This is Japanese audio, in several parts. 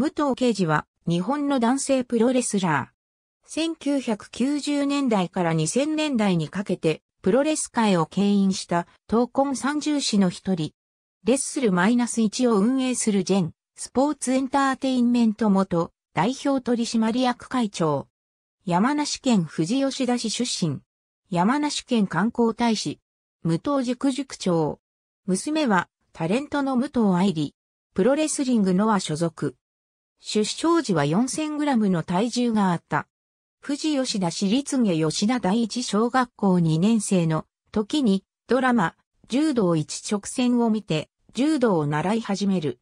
武藤敬司は日本の男性プロレスラー。1990年代から2000年代にかけてプロレス界を牽引した闘魂三重士の一人。レッスルマイナス1を運営するジェン、スポーツエンターテインメント元代表取締役会長。山梨県富士吉田市出身。山梨県観光大使。武藤塾塾長。娘はタレントの武藤愛理。プロレスリングのは所属。出生時は4 0 0 0ムの体重があった。富士吉田市立下吉田第一小学校2年生の時にドラマ、柔道一直線を見て柔道を習い始める。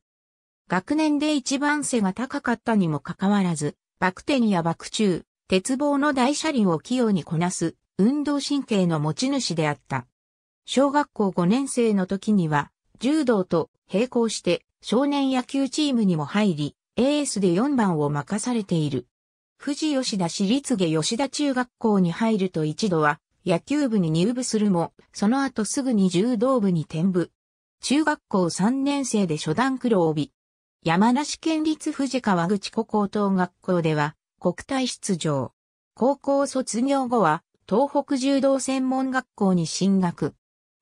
学年で一番背が高かったにもかかわらず、バク転やバク中、鉄棒の大車輪を器用にこなす運動神経の持ち主であった。小学校5年生の時には柔道と並行して少年野球チームにも入り、エースで4番を任されている。富士吉田市立下吉田中学校に入ると一度は野球部に入部するも、その後すぐに柔道部に転部。中学校3年生で初段黒帯。山梨県立富士川口湖高等学校では国体出場。高校卒業後は東北柔道専門学校に進学。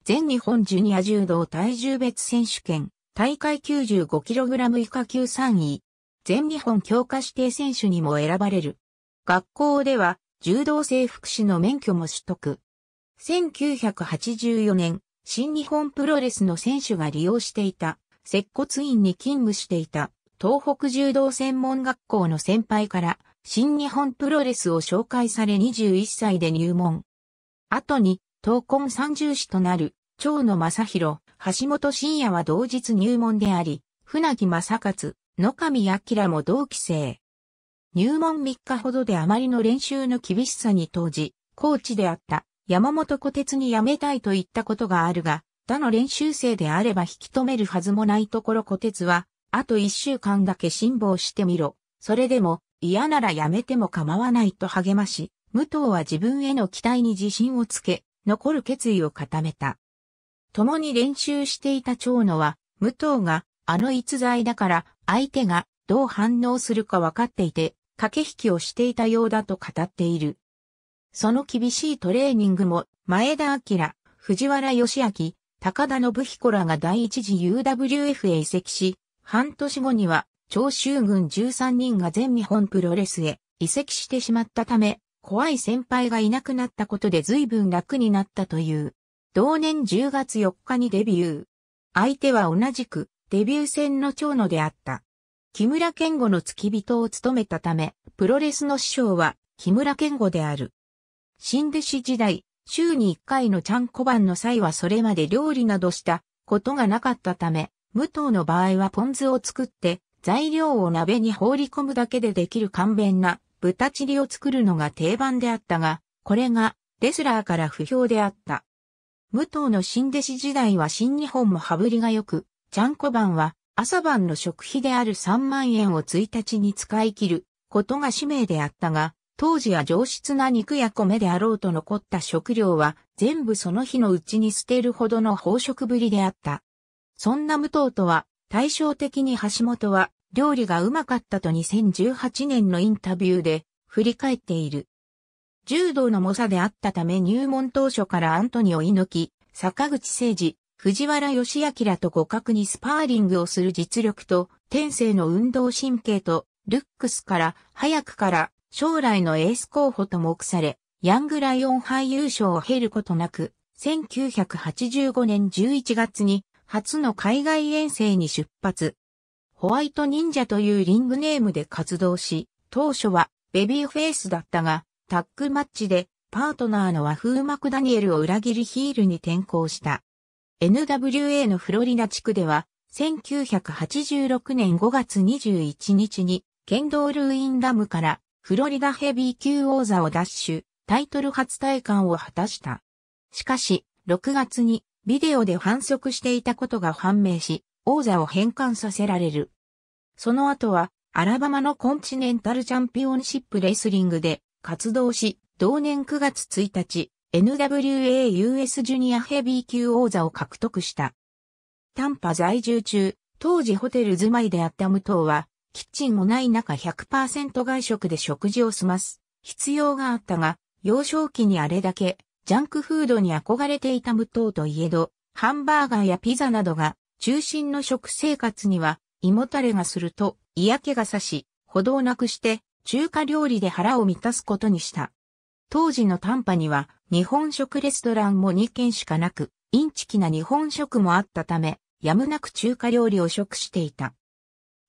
全日本ジュニア柔道体重別選手権大会 95kg 以下級3位。全日本強化指定選手にも選ばれる。学校では柔道整復師の免許も取得。1984年、新日本プロレスの選手が利用していた、接骨院に勤務していた、東北柔道専門学校の先輩から、新日本プロレスを紹介され21歳で入門。後に、東根三重師となる、長野正宏、橋本真也は同日入門であり、船木正勝、野上明も同期生。入門3日ほどであまりの練習の厳しさに当時、コーチであった山本小鉄に辞めたいと言ったことがあるが、他の練習生であれば引き止めるはずもないところ小鉄は、あと1週間だけ辛抱してみろ。それでも嫌なら辞めても構わないと励まし、武藤は自分への期待に自信をつけ、残る決意を固めた。共に練習していた長野は、武藤が、あの逸材だから、相手がどう反応するか分かっていて、駆け引きをしていたようだと語っている。その厳しいトレーニングも、前田明、藤原義明、高田信彦らが第一次 UWF へ移籍し、半年後には、長州軍13人が全日本プロレスへ移籍してしまったため、怖い先輩がいなくなったことで随分楽になったという。同年10月4日にデビュー。相手は同じくデビュー戦の長野であった。木村健吾の付き人を務めたため、プロレスの師匠は木村健吾である。新弟子時代、週に1回のちゃんこ番の際はそれまで料理などしたことがなかったため、武藤の場合はポン酢を作って材料を鍋に放り込むだけでできる簡便な豚チリを作るのが定番であったが、これがレスラーから不評であった。武藤の新弟子時代は新日本も羽振りが良く、ちゃんこ晩は朝晩の食費である3万円を1日に使い切ることが使命であったが、当時は上質な肉や米であろうと残った食料は全部その日のうちに捨てるほどの飽食ぶりであった。そんな武藤とは対照的に橋本は料理がうまかったと2018年のインタビューで振り返っている。柔道の猛者であったため入門当初からアントニオ猪木、坂口誠二、藤原義明と互角にスパーリングをする実力と、天性の運動神経と、ルックスから、早くから、将来のエース候補と目され、ヤングライオン杯優勝を経ることなく、1985年11月に、初の海外遠征に出発。ホワイト忍者というリングネームで活動し、当初はベビーフェイスだったが、タッグマッチでパートナーの和風マクダニエルを裏切りヒールに転向した。NWA のフロリダ地区では、1986年5月21日に、ケンドール・イン・ダムからフロリダヘビー級王座を奪取、タイトル初体感を果たした。しかし、6月にビデオで反則していたことが判明し、王座を返還させられる。その後は、アラバマのコンチネンタルチャンピオンシップレスリングで活動し、同年9月1日、NWA US ジュニアヘビー級王座を獲得した。タンパ在住中、当時ホテル住まいであった武藤は、キッチンもない中100%外食で食事を済ます。必要があったが、幼少期にあれだけ、ジャンクフードに憧れていた武藤といえど、ハンバーガーやピザなどが、中心の食生活には、胃もたれがすると、嫌気がさし、歩道なくして、中華料理で腹を満たすことにした。当時の短波には日本食レストランも2軒しかなく、インチキな日本食もあったため、やむなく中華料理を食していた。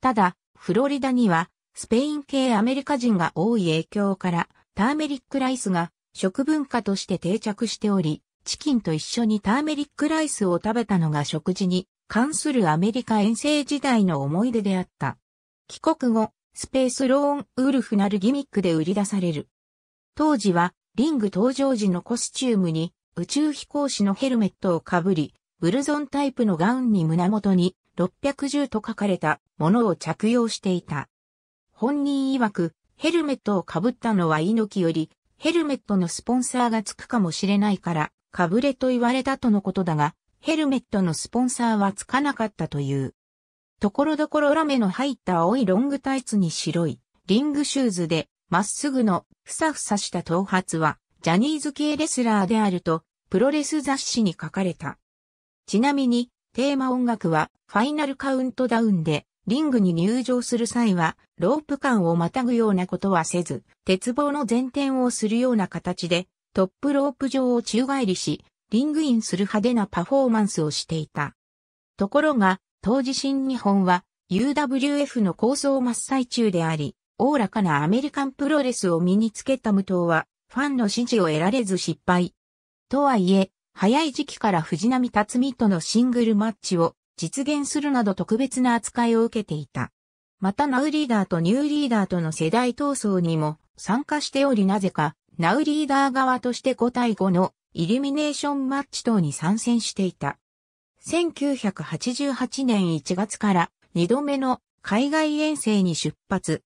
ただ、フロリダには、スペイン系アメリカ人が多い影響から、ターメリックライスが食文化として定着しており、チキンと一緒にターメリックライスを食べたのが食事に関するアメリカ遠征時代の思い出であった。帰国後、スペースローンウルフなるギミックで売り出される。当時はリング登場時のコスチュームに宇宙飛行士のヘルメットをかぶり、ブルゾンタイプのガウンに胸元に610と書かれたものを着用していた。本人曰く、ヘルメットをかぶったのは猪木より、ヘルメットのスポンサーがつくかもしれないから、かぶれと言われたとのことだが、ヘルメットのスポンサーはつかなかったという。ところどころラメの入った青いロングタイツに白い、リングシューズで、まっすぐのふさふさした頭髪はジャニーズ系レスラーであるとプロレス雑誌に書かれた。ちなみにテーマ音楽はファイナルカウントダウンでリングに入場する際はロープ間をまたぐようなことはせず鉄棒の前転をするような形でトップロープ上を宙返りしリングインする派手なパフォーマンスをしていた。ところが当時新日本は UWF の構想真っ最中であり、おおらかなアメリカンプロレスを身につけた武藤は、ファンの支持を得られず失敗。とはいえ、早い時期から藤波辰美とのシングルマッチを実現するなど特別な扱いを受けていた。またナウリーダーとニューリーダーとの世代闘争にも参加しておりなぜか、ナウリーダー側として5対5のイルミネーションマッチ等に参戦していた。1988年1月から2度目の海外遠征に出発。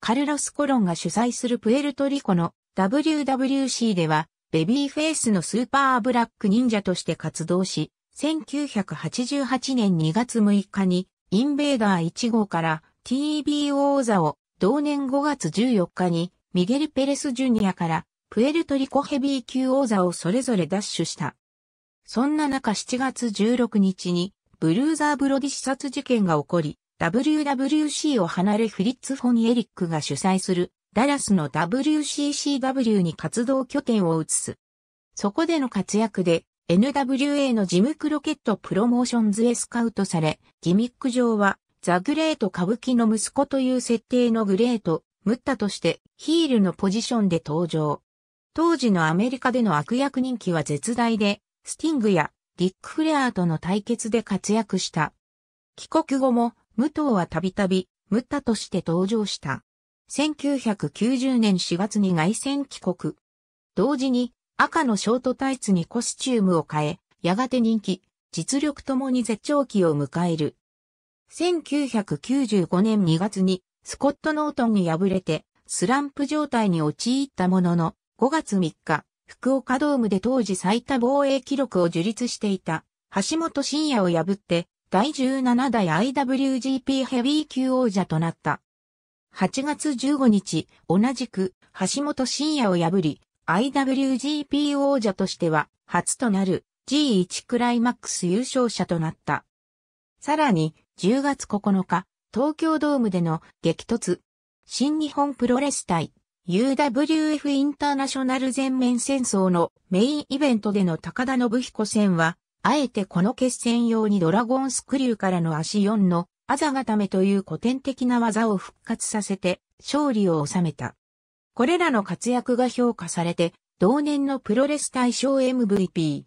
カルロス・コロンが主催するプエルトリコの WWC では、ベビーフェイスのスーパーブラック忍者として活動し、1988年2月6日に、インベーダー1号から TBO 座を、同年5月14日に、ミゲル・ペレス・ジュニアから、プエルトリコヘビー級王座をそれぞれ奪取した。そんな中7月16日に、ブルーザー・ブロディ視察事件が起こり、WWC を離れフリッツ・フォン・エリックが主催するダラスの WCCW に活動拠点を移す。そこでの活躍で NWA のジムクロケットプロモーションズへスカウトされ、ギミック上はザ・グレート歌舞伎の息子という設定のグレート、ムッタとしてヒールのポジションで登場。当時のアメリカでの悪役人気は絶大で、スティングやディック・フレアーとの対決で活躍した。帰国後も武藤はたびたび、ムッタとして登場した。1990年4月に外戦帰国。同時に、赤のショートタイツにコスチュームを変え、やがて人気、実力ともに絶頂期を迎える。1995年2月に、スコット・ノートンに敗れて、スランプ状態に陥ったものの、5月3日、福岡ドームで当時最多防衛記録を樹立していた、橋本真也を破って、第17代 IWGP ヘビー級王者となった。8月15日、同じく橋本真也を破り、IWGP 王者としては初となる G1 クライマックス優勝者となった。さらに、10月9日、東京ドームでの激突、新日本プロレス対 UWF インターナショナル全面戦争のメインイベントでの高田信彦戦はあえてこの決戦用にドラゴンスクリューからの足4のあざ固めという古典的な技を復活させて勝利を収めた。これらの活躍が評価されて、同年のプロレス大賞 MVP。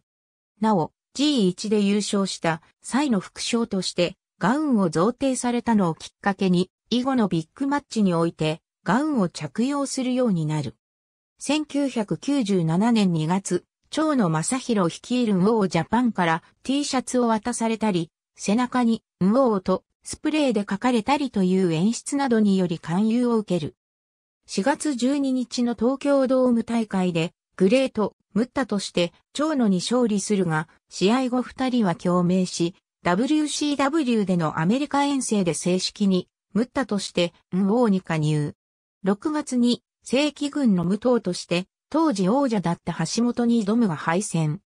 なお、G1 で優勝した際の副賞としてガウンを贈呈されたのをきっかけに、以後のビッグマッチにおいてガウンを着用するようになる。1997年2月、長野正宏率いるウオージャパンから T シャツを渡されたり、背中にウオーとスプレーで書かれたりという演出などにより勧誘を受ける。4月12日の東京ドーム大会で、グレート、ムッタとして長野に勝利するが、試合後二人は共鳴し、WCW でのアメリカ遠征で正式に、ムッタとして、ウオーに加入。6月に正規軍の無党として当時王者だった橋本に挑むが敗戦。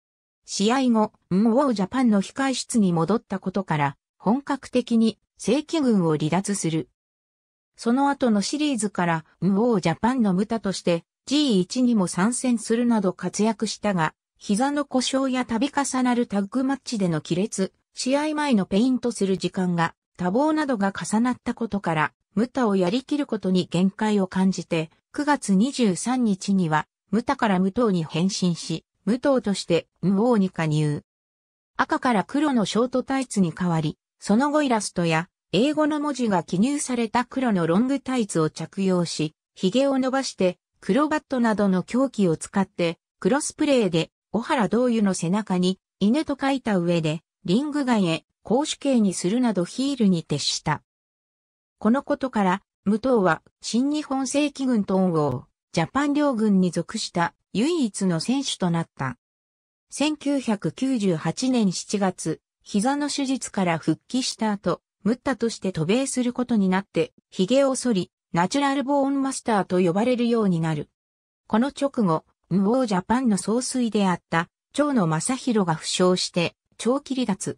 試合後、ムンウォージャパンの控室に戻ったことから、本格的に正規軍を離脱する。その後のシリーズから、ムンウォージャパンの無駄として、G1 にも参戦するなど活躍したが、膝の故障や度重なるタッグマッチでの亀裂、試合前のペイントする時間が多忙などが重なったことから、ムタをやりきることに限界を感じて、9月23日には無他から無党に変身し、無党として無王に加入。赤から黒のショートタイツに変わり、その後イラストや英語の文字が記入された黒のロングタイツを着用し、髭を伸ばして、黒バットなどの凶器を使って、黒スプレーで、小原道友の背中に、犬と書いた上で、リング外へ、公主刑にするなどヒールに徹した。このことから、武藤は、新日本正規軍と恩王。ジャパン両軍に属した唯一の選手となった。1998年7月、膝の手術から復帰した後、ムッタとして渡米することになって、髭を剃り、ナチュラルボーンマスターと呼ばれるようになる。この直後、ムオージャパンの総帥であった、長野正宏が負傷して、長期離脱。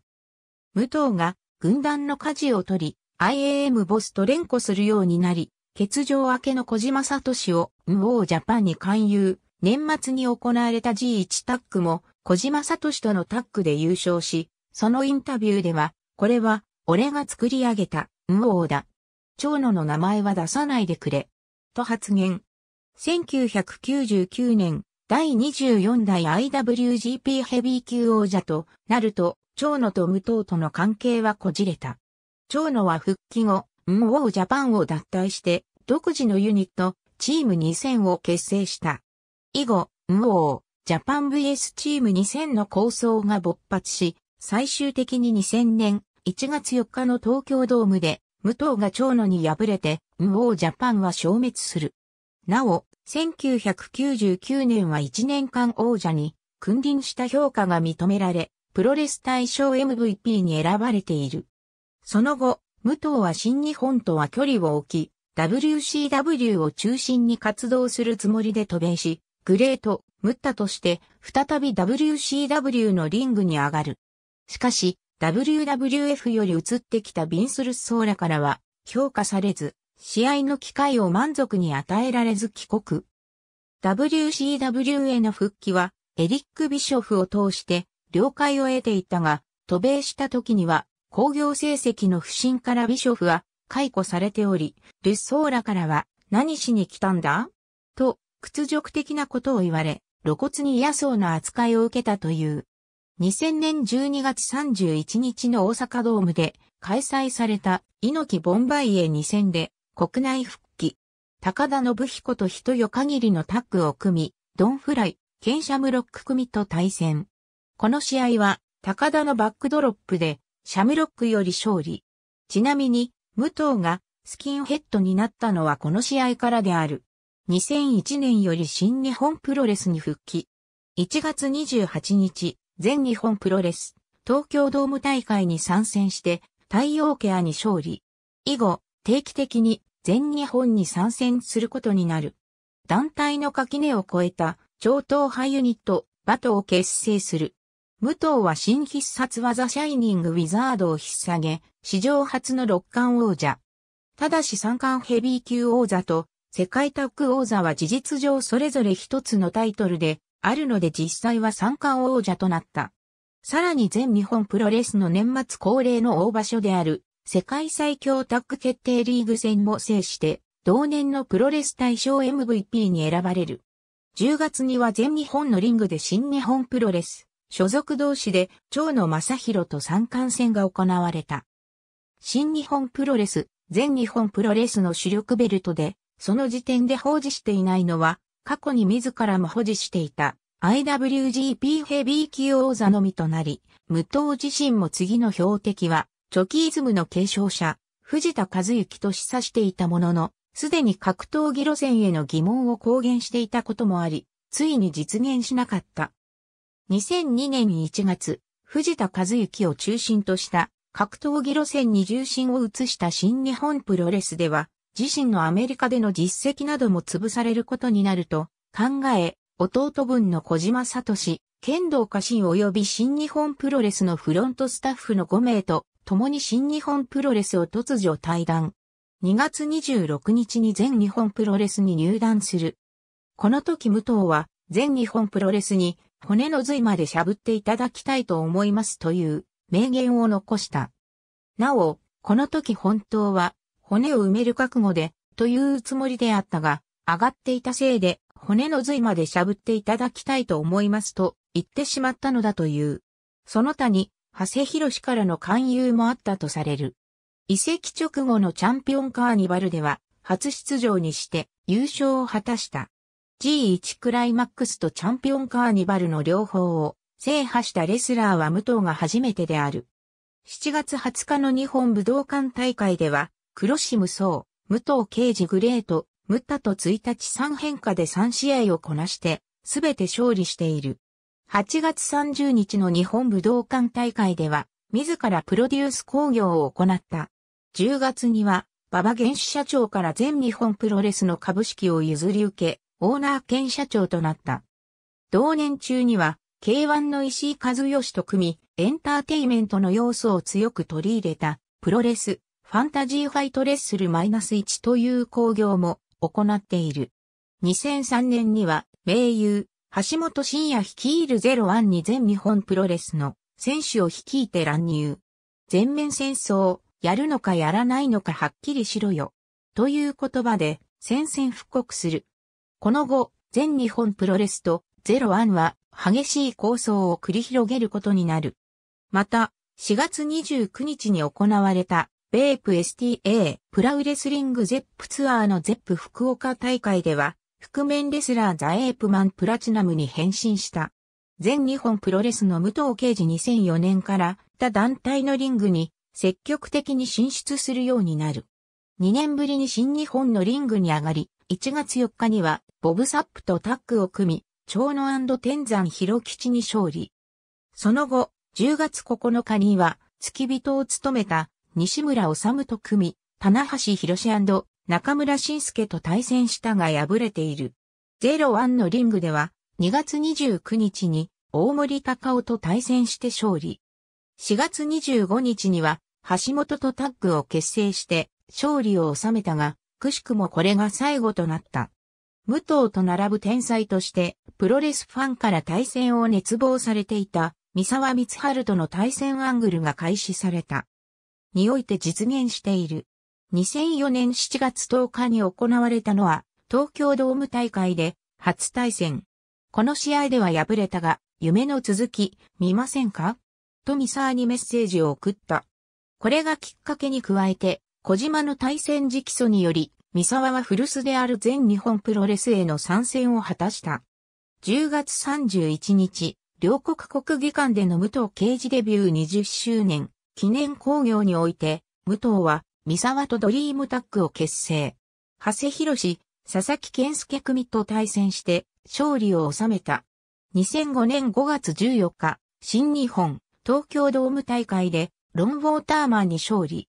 武藤が軍団の舵を取り、IAM ボスと連呼するようになり、欠場明けの小島聡を、ウォージャパンに勧誘。年末に行われた G1 タッグも、小島聡とのタッグで優勝し、そのインタビューでは、これは、俺が作り上げた、ウォーだ。長野の名前は出さないでくれ。と発言。1999年、第24代 IWGP ヘビー級王者となると、長野と武藤との関係はこじれた。長野は復帰後、ムウォージャパンを脱退して、独自のユニット、チーム2000を結成した。以後、ムウォー、ジャパン VS チーム2000の構想が勃発し、最終的に2000年1月4日の東京ドームで、武藤が長野に敗れて、ムオージャパンは消滅する。なお、1999年は1年間王者に君臨した評価が認められ、プロレス大賞 MVP に選ばれている。その後、武藤は新日本とは距離を置き、WCW を中心に活動するつもりで渡米し、グレート、ムッタとして、再び WCW のリングに上がる。しかし、WWF より移ってきたビンスルスソーラからは、評価されず、試合の機会を満足に与えられず帰国。WCW への復帰は、エリック・ビショフを通して、了解を得ていたが、渡米した時には、工業成績の不振からビショフは解雇されており、ルッソーラからは何しに来たんだと屈辱的なことを言われ、露骨に嫌そうな扱いを受けたという。2000年12月31日の大阪ドームで開催された猪木ボンバイエ2戦で国内復帰。高田信彦と人よ限りのタッグを組み、ドンフライ、ケンシャムロック組と対戦。この試合は高田のバックドロップでシャムロックより勝利。ちなみに、武藤がスキンヘッドになったのはこの試合からである。2001年より新日本プロレスに復帰。1月28日、全日本プロレス、東京ドーム大会に参戦して、太陽ケアに勝利。以後、定期的に全日本に参戦することになる。団体の垣根を越えた超党派ユニット、バトを結成する。武藤は新必殺技シャイニングウィザードを引っ提げ、史上初の六冠王者。ただし三冠ヘビー級王座と世界タッグ王座は事実上それぞれ一つのタイトルであるので実際は三冠王者となった。さらに全日本プロレスの年末恒例の大場所である世界最強タッグ決定リーグ戦も制して同年のプロレス大賞 MVP に選ばれる。10月には全日本のリングで新日本プロレス所属同士で、長野正宏と三冠戦が行われた。新日本プロレス、全日本プロレスの主力ベルトで、その時点で保持していないのは、過去に自らも保持していた IWGP ヘビー級王座のみとなり、無党自身も次の標的は、チョキイズムの継承者、藤田和幸と示唆していたものの、すでに格闘技路線への疑問を公言していたこともあり、ついに実現しなかった。2002年1月、藤田和幸を中心とした格闘技路線に重心を移した新日本プロレスでは、自身のアメリカでの実績なども潰されることになると考え、弟分の小島聡、剣道家臣及び新日本プロレスのフロントスタッフの5名と共に新日本プロレスを突如退団。2月26日に全日本プロレスに入団する。この時武藤は全日本プロレスに骨の髄までしゃぶっていただきたいと思いますという名言を残した。なお、この時本当は骨を埋める覚悟でというつもりであったが、上がっていたせいで骨の髄までしゃぶっていただきたいと思いますと言ってしまったのだという。その他に、長谷博からの勧誘もあったとされる。移籍直後のチャンピオンカーニバルでは、初出場にして優勝を果たした。G1 クライマックスとチャンピオンカーニバルの両方を制覇したレスラーは武藤が初めてである。7月20日の日本武道館大会では、黒島総、武藤刑事グレート、ムッタと1日3変化で3試合をこなして、すべて勝利している。8月30日の日本武道館大会では、自らプロデュース工業を行った。10月には、馬場原始社長から全日本プロレスの株式を譲り受け、オーナー兼社長となった。同年中には、K1 の石井和義と組み、エンターテイメントの要素を強く取り入れた、プロレス、ファンタジーファイトレッスル -1 という興行も行っている。2003年には、名優、橋本真也率いる01に全日本プロレスの選手を率いて乱入。全面戦争、やるのかやらないのかはっきりしろよ。という言葉で、宣戦布告するこの後、全日本プロレスとゼロアンは激しい構想を繰り広げることになる。また、4月29日に行われた、ベープ STA プラウレスリングゼップツアーのゼップ福岡大会では、覆面レスラーザ・エープマンプラチナムに変身した。全日本プロレスの武藤敬司2004年から他団体のリングに積極的に進出するようになる。2年ぶりに新日本のリングに上がり、1月4日にはボブサップとタッグを組み、長野天山広吉に勝利。その後、10月9日には付き人を務めた西村治と組み、棚橋博中村晋介と対戦したが敗れている。01のリングでは2月29日に大森隆夫と対戦して勝利。4月25日には橋本とタッグを結成して勝利を収めたが、くしくもこれが最後となった。武藤と並ぶ天才として、プロレスファンから対戦を熱望されていた、三沢光春との対戦アングルが開始された。において実現している。2004年7月10日に行われたのは、東京ドーム大会で、初対戦。この試合では敗れたが、夢の続き、見ませんかと三沢にメッセージを送った。これがきっかけに加えて、小島の対戦直訴により、三沢は古巣である全日本プロレスへの参戦を果たした。10月31日、両国国技館での武藤刑事デビュー20周年記念興行において、武藤は三沢とドリームタッグを結成。長谷博士、佐々木健介組と対戦して勝利を収めた。2005年5月14日、新日本東京ドーム大会でロン・ウォーターマンに勝利。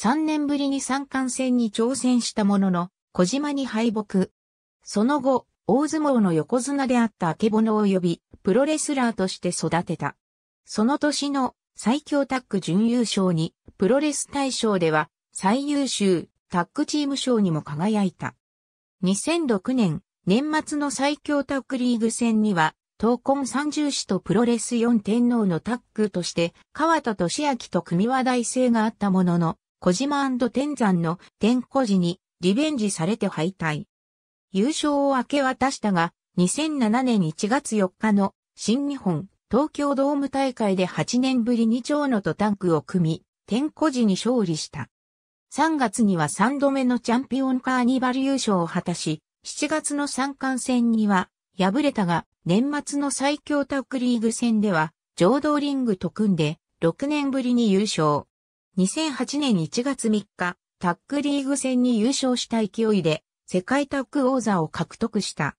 3年ぶりに三冠戦に挑戦したものの、小島に敗北。その後、大相撲の横綱であった明けぼのを呼び、プロレスラーとして育てた。その年の最強タッグ準優勝に、プロレス大賞では最優秀タッグチーム賞にも輝いた。2006年、年末の最強タッグリーグ戦には、闘魂三重士とプロレス四天皇のタッグとして、川田俊明と組話大性があったものの、小島天山の天古寺にリベンジされて敗退。優勝を明け渡したが、2007年1月4日の新日本東京ドーム大会で8年ぶりに長野とタンクを組み、天古寺に勝利した。3月には3度目のチャンピオンカーニバル優勝を果たし、7月の三冠戦には敗れたが、年末の最強タッグリーグ戦では、浄土リングと組んで、6年ぶりに優勝。2008年1月3日、タックリーグ戦に優勝した勢いで、世界タック王座を獲得した。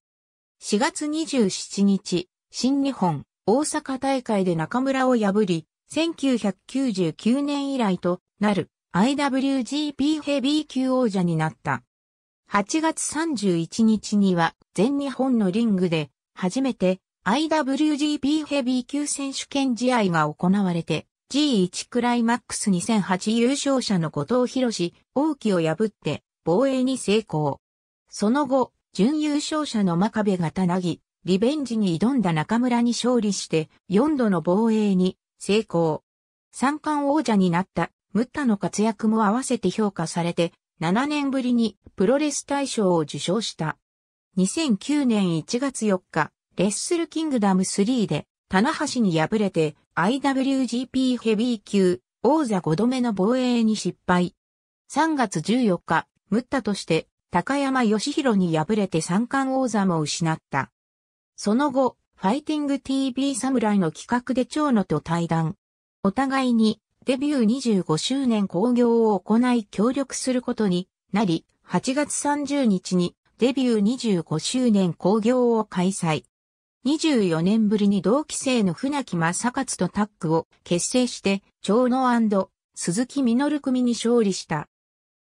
4月27日、新日本、大阪大会で中村を破り、1999年以来となる IWGP ヘビー級王者になった。8月31日には全日本のリングで初めて IWGP ヘビー級選手権試合が行われて G1 クライマックス2008優勝者の後藤博士、王毅を破って防衛に成功。その後、準優勝者の真壁がたなぎ、リベンジに挑んだ中村に勝利して4度の防衛に成功。三冠王者になったムッタの活躍も合わせて評価されて7年ぶりにプロレス大賞を受賞した。2009年1月4日、レッスルキングダム3で棚橋に敗れて IWGP ヘビー級王座5度目の防衛に失敗。3月14日、ムッタとして高山義弘に敗れて三冠王座も失った。その後、ファイティング TV 侍の企画で蝶野と対談。お互いにデビュー25周年興行を行い協力することになり、8月30日にデビュー25周年興行を開催。24年ぶりに同期生の船木正勝とタッグを結成して、長野鈴木実組に勝利した。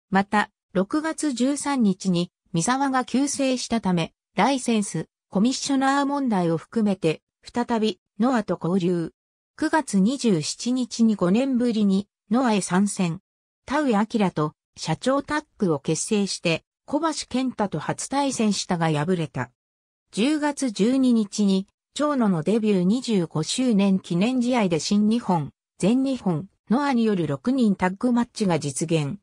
また、6月13日に、三沢が急成したため、ライセンス、コミッショナー問題を含めて、再び、ノアと交流。9月27日に5年ぶりに、ノアへ参戦。田上明と、社長タッグを結成して、小橋健太と初対戦したが敗れた。10月12日に、長野のデビュー25周年記念試合で新日本、全日本、ノアによる6人タッグマッチが実現。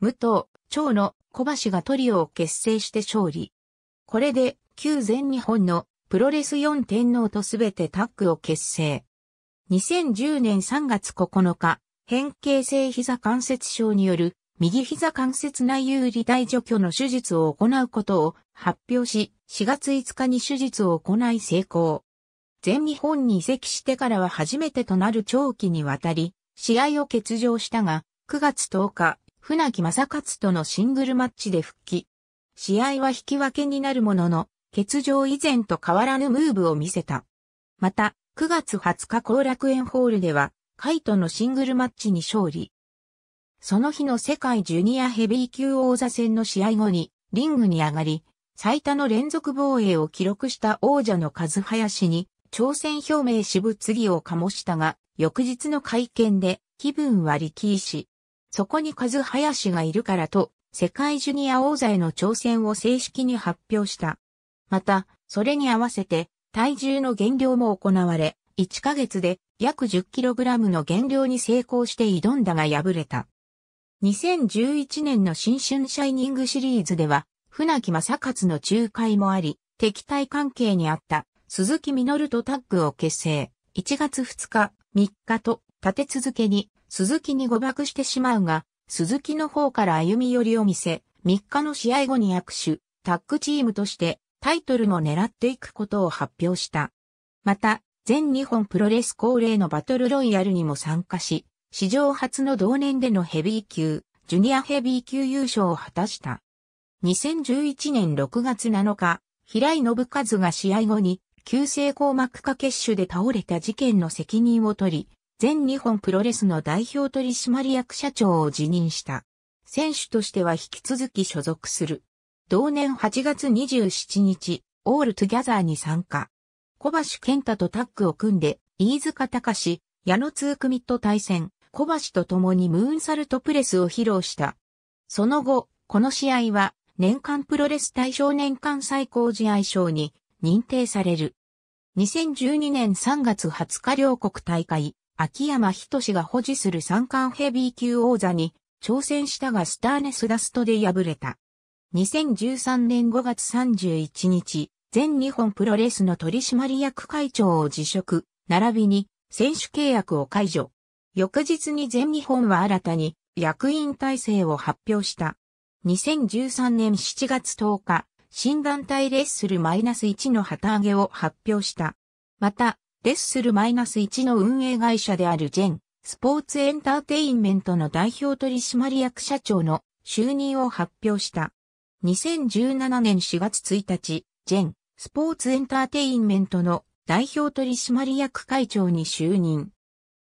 武藤、長野、小橋がトリオを結成して勝利。これで、旧全日本のプロレス4天皇とすべてタッグを結成。2010年3月9日、変形性膝関節症による右膝関節内有利大除去の手術を行うことを発表し、4月5日に手術を行い成功。全日本に移籍してからは初めてとなる長期にわたり、試合を欠場したが、9月10日、船木正勝とのシングルマッチで復帰。試合は引き分けになるものの、欠場以前と変わらぬムーブを見せた。また、9月20日後楽園ホールでは、カイトのシングルマッチに勝利。その日の世界ジュニアヘビー級王座戦の試合後に、リングに上がり、最多の連続防衛を記録した王者の数林に、挑戦表明しつぎを醸したが、翌日の会見で気分は力士。そこに数林がいるからと、世界ジュニア王座への挑戦を正式に発表した。また、それに合わせて、体重の減量も行われ、1ヶ月で約 10kg の減量に成功して挑んだが敗れた。2011年の新春シャイニングシリーズでは、船木正勝の仲介もあり、敵対関係にあった鈴木実とタッグを結成。1月2日、3日と立て続けに鈴木に誤爆してしまうが、鈴木の方から歩み寄りを見せ、3日の試合後に握手、タッグチームとしてタイトルも狙っていくことを発表した。また、全日本プロレス恒例のバトルロイヤルにも参加し、史上初の同年でのヘビー級、ジュニアヘビー級優勝を果たした。2011年6月7日、平井信和が試合後に、急性硬膜下血腫で倒れた事件の責任を取り、全日本プロレスの代表取締役社長を辞任した。選手としては引き続き所属する。同年8月27日、オールトゥギャザーに参加。小橋健太とタッグを組んで、飯塚隆、矢野通組と対戦、小橋と共にムーンサルトプレスを披露した。その後、この試合は年間プロレス大賞年間最高試合賞に認定される。2012年3月20日両国大会、秋山仁が保持する三冠ヘビー級王座に挑戦したがスターネスダストで敗れた。2013年5月31日、全日本プロレスの取締役会長を辞職、並びに選手契約を解除。翌日に全日本は新たに役員体制を発表した。2013年7月10日、新団体レッスル -1 の旗揚げを発表した。また、レッスル -1 の運営会社であるジェン、スポーツエンターテインメントの代表取締役社長の就任を発表した。2017年4月1日、ジェン、スポーツエンターテインメントの代表取締役会長に就任。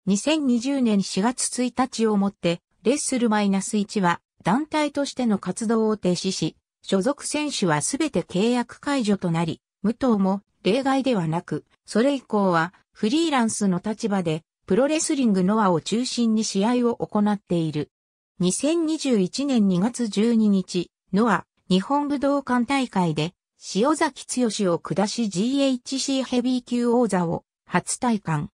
2020年4月1日をもって、レッスル -1 は団体としての活動を停止し、所属選手はすべて契約解除となり、武藤も例外ではなく、それ以降はフリーランスの立場でプロレスリングノアを中心に試合を行っている。2021年2月12日、ノア日本武道館大会で塩崎剛を下し GHC ヘビー級王座を初体感。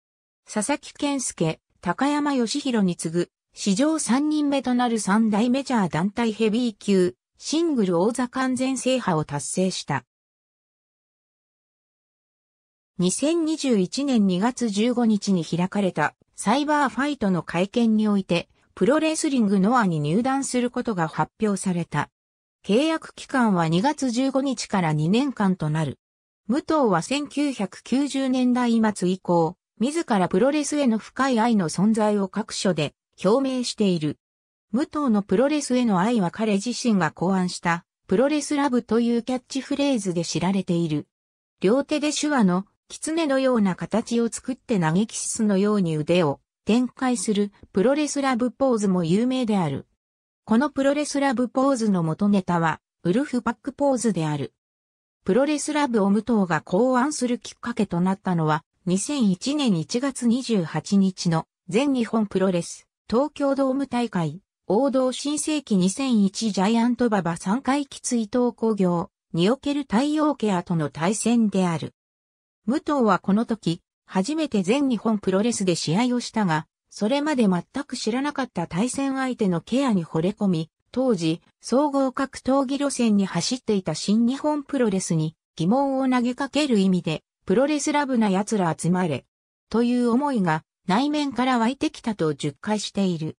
佐々木健介、高山義弘に次ぐ史上3人目となる3大メジャー団体ヘビー級、シングル王座完全制覇を達成した。2021年2月15日に開かれたサイバーファイトの会見において、プロレスリングノアに入団することが発表された。契約期間は2月15日から2年間となる。武藤は1990年代末以降、自らプロレスへの深い愛の存在を各所で表明している。武藤のプロレスへの愛は彼自身が考案した、プロレスラブというキャッチフレーズで知られている。両手で手話の、狐のような形を作って投げキスのように腕を展開するプロレスラブポーズも有名である。このプロレスラブポーズの元ネタは、ウルフパックポーズである。プロレスラブを武藤が考案するきっかけとなったのは、2001年1月28日の全日本プロレス東京ドーム大会、王道新世紀2001ジャイアント馬場3回き追悼工業、における太陽ケアとの対戦である。武藤はこの時、初めて全日本プロレスで試合をしたが、それまで全く知らなかった対戦相手のケアに惚れ込み、当時、総合格闘技路線に走っていた新日本プロレスに疑問を投げかける意味で、プロレスラブな奴ら集まれ、という思いが内面から湧いてきたと述回している。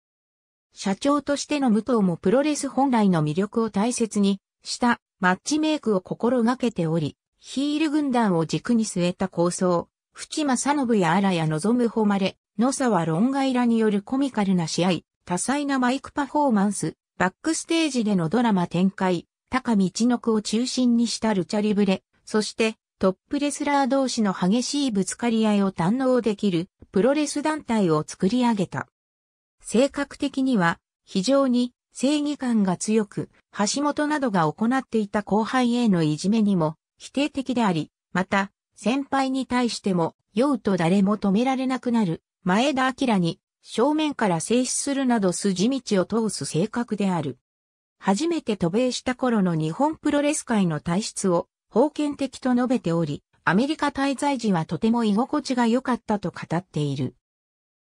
社長としての武藤もプロレス本来の魅力を大切にしたマッチメイクを心がけており、ヒール軍団を軸に据えた構想、淵正信や荒谷望む誉れ、野沢論外らによるコミカルな試合、多彩なマイクパフォーマンス、バックステージでのドラマ展開、高道の句を中心にしたルチャリブレ、そしてトップレスラー同士の激しいぶつかり合いを堪能できるプロレス団体を作り上げた。性格的には非常に正義感が強く、橋本などが行っていた後輩へのいじめにも否定的であり、また先輩に対しても酔うと誰も止められなくなる前田明に正面から静止するなど筋道を通す性格である。初めて渡米した頃の日本プロレス界の体質を封建的と述べており、アメリカ滞在時はとても居心地が良かったと語っている。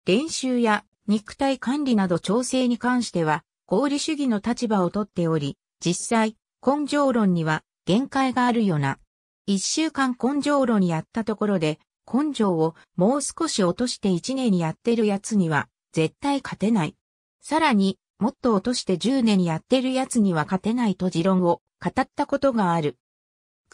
練習や肉体管理など調整に関しては、合理主義の立場をとっており、実際、根性論には限界があるよな。一週間根性論やったところで、根性をもう少し落として一年やってるやつには、絶対勝てない。さらに、もっと落として10年やってるやつには勝てないと持論を語ったことがある。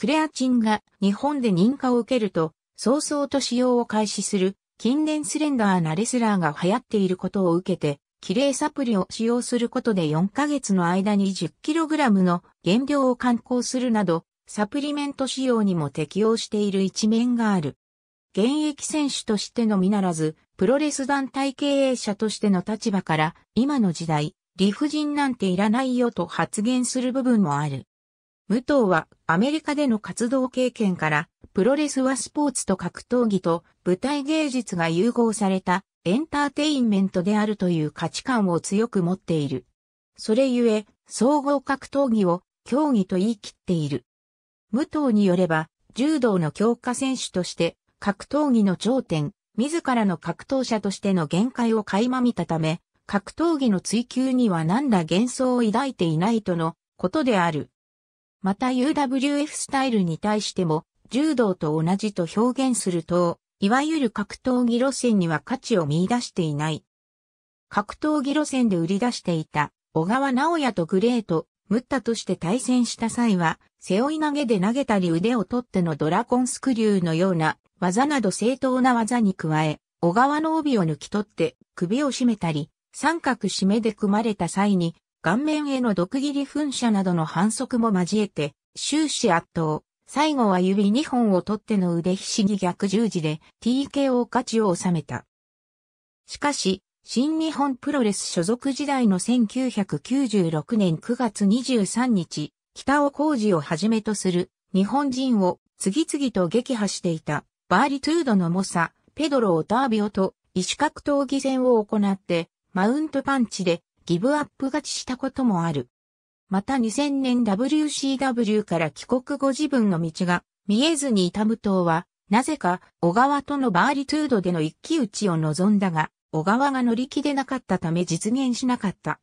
クレアチンが日本で認可を受けると、早々と使用を開始する近年スレンダーなレスラーが流行っていることを受けて、綺麗サプリを使用することで4ヶ月の間に 10kg の減量を観行するなど、サプリメント使用にも適応している一面がある。現役選手としてのみならず、プロレス団体経営者としての立場から、今の時代、理不尽なんていらないよと発言する部分もある。武藤はアメリカでの活動経験から、プロレスはスポーツと格闘技と舞台芸術が融合されたエンターテインメントであるという価値観を強く持っている。それゆえ、総合格闘技を競技と言い切っている。武藤によれば、柔道の強化選手として格闘技の頂点、自らの格闘者としての限界を垣間見たため、格闘技の追求には何ら幻想を抱いていないとのことである。また UWF スタイルに対しても、柔道と同じと表現すると、いわゆる格闘技路線には価値を見出していない。格闘技路線で売り出していた、小川直也とグレート、ムッタとして対戦した際は、背負い投げで投げたり腕を取ってのドラゴンスクリューのような技など正当な技に加え、小川の帯を抜き取って首を絞めたり、三角締めで組まれた際に顔面への毒切り噴射などの反則も交えて、終始圧倒。最後は指2本を取っての腕ひしぎ逆十字で TKO 勝ちを収めた。しかし、新日本プロレス所属時代の1996年9月23日、北尾浩二をはじめとする日本人を次々と撃破していたバーリトゥードの猛者、ペドロ・オタービオと異種格闘技戦を行ってマウントパンチでギブアップ勝ちしたこともある。また2000年 WCW から帰国後自分の道が見えずにいた武藤は、なぜか小川とのバーリトゥードでの一騎打ちを望んだが、小川が乗り気でなかったため実現しなかった。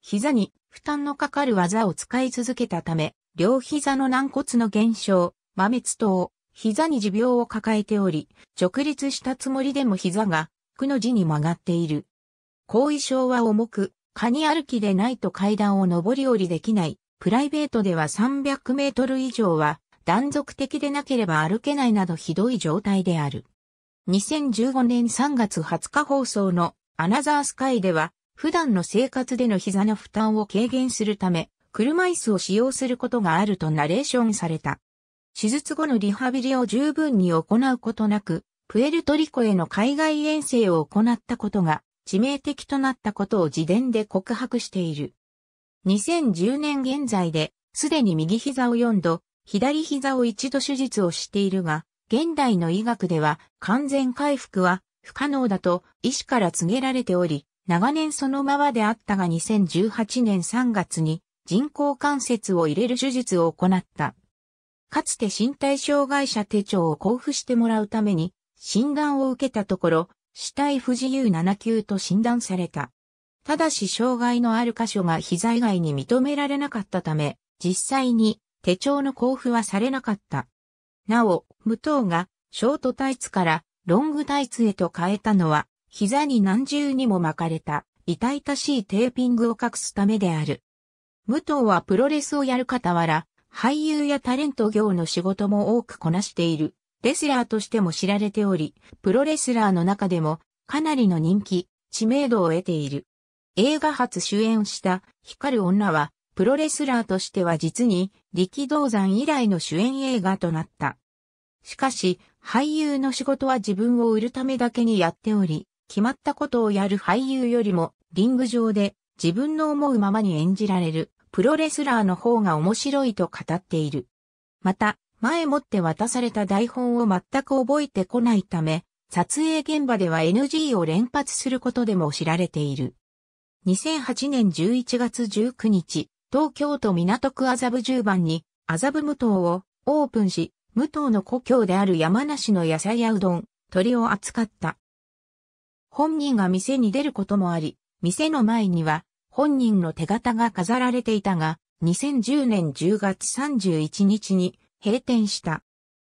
膝に負担のかかる技を使い続けたため、両膝の軟骨の減少、摩滅等、膝に持病を抱えており、直立したつもりでも膝が、くの字に曲がっている。後遺症は重く、カニ歩きでないと階段を上り下りできない。プライベートでは300メートル以上は断続的でなければ歩けないなどひどい状態である。2015年3月20日放送のアナザースカイでは普段の生活での膝の負担を軽減するため車椅子を使用することがあるとナレーションされた。手術後のリハビリを十分に行うことなくプエルトリコへの海外遠征を行ったことが致命的となったことを自伝で告白している。2010年現在で、すでに右膝を4度、左膝を1度手術をしているが、現代の医学では完全回復は不可能だと医師から告げられており、長年そのままであったが2018年3月に人工関節を入れる手術を行った。かつて身体障害者手帳を交付してもらうために診断を受けたところ、死体不自由7級と診断された。ただし障害のある箇所が膝以外に認められなかったため、実際に手帳の交付はされなかった。なお、武藤がショートタイツからロングタイツへと変えたのは、膝に何重にも巻かれた痛々しいテーピングを隠すためである。武藤はプロレスをやる傍ら、俳優やタレント業の仕事も多くこなしている。レスラーとしても知られており、プロレスラーの中でもかなりの人気、知名度を得ている。映画初主演した光る女は、プロレスラーとしては実に力道山以来の主演映画となった。しかし、俳優の仕事は自分を売るためだけにやっており、決まったことをやる俳優よりも、リング上で自分の思うままに演じられる、プロレスラーの方が面白いと語っている。また、前もって渡された台本を全く覚えてこないため、撮影現場では NG を連発することでも知られている。2008年11月19日、東京都港区麻布十番に麻布無糖をオープンし、無糖の故郷である山梨の野菜やうどん、鳥を扱った。本人が店に出ることもあり、店の前には本人の手形が飾られていたが、2010年10月31日に閉店した。